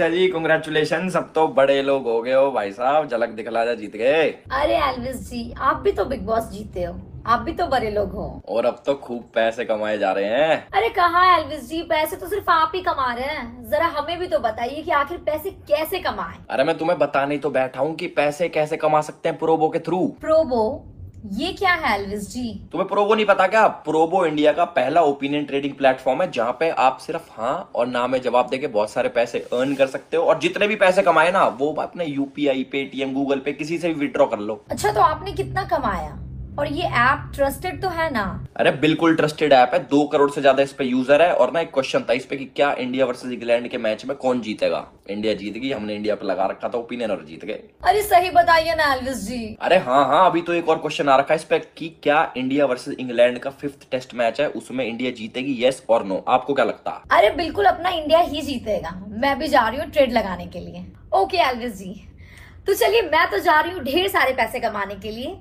अच्छा जी कंग्रेचुलेशन सब तो बड़े लोग हो गए हो भाई साहब झलक दिखला जा जीत गए अरे एलविस जी आप भी तो बिग बॉस जीते हो आप भी तो बड़े लोग हो और अब तो खूब पैसे कमाए जा रहे हैं अरे कहा एलविस जी पैसे तो सिर्फ आप ही कमा रहे हैं जरा हमें भी तो बताइए कि आखिर पैसे कैसे कमाए अरे मैं तुम्हें बताने तो बैठा हूँ कि पैसे कैसे कमा सकते हैं प्रोबो के थ्रू प्रोबो ये क्या है एलविस जी तुम्हें प्रोबो नहीं पता क्या प्रोबो इंडिया का पहला ओपिनियन ट्रेडिंग प्लेटफॉर्म है जहाँ पे आप सिर्फ हाँ और ना में जवाब देके बहुत सारे पैसे अर्न कर सकते हो और जितने भी पैसे कमाए ना वो अपने यूपीआई पेटीएम गूगल पे किसी से भी विड्रॉ कर लो अच्छा तो आपने कितना कमाया और ये ऐप ट्रस्टेड तो है ना अरे बिल्कुल ट्रस्टेड ऐप है दो करोड़ से ज्यादा इस पे यूजर है और ना एक क्वेश्चन था इस पे कि क्या इंडिया वर्सेस इंग्लैंड के मैच में कौन जीतेगा इंडिया जीत गई हमने इंडिया पे लगा रखा था ओपिनियन और जीत गए अरे सही बताइए ना एलविस जी अरे हाँ हाँ अभी तो एक और क्वेश्चन आ रखा है इस पे कि क्या इंडिया वर्सेस इंग्लैंड का फिफ्थ टेस्ट मैच है उसमें इंडिया जीतेगी यस और नो आपको क्या लगता है अरे बिल्कुल अपना इंडिया ही जीतेगा मैं भी जा रही हूँ ट्रेड लगाने के लिए ओके एलविस जी तो चलिए मैं तो जा रही हूँ ढेर सारे पैसे कमाने के लिए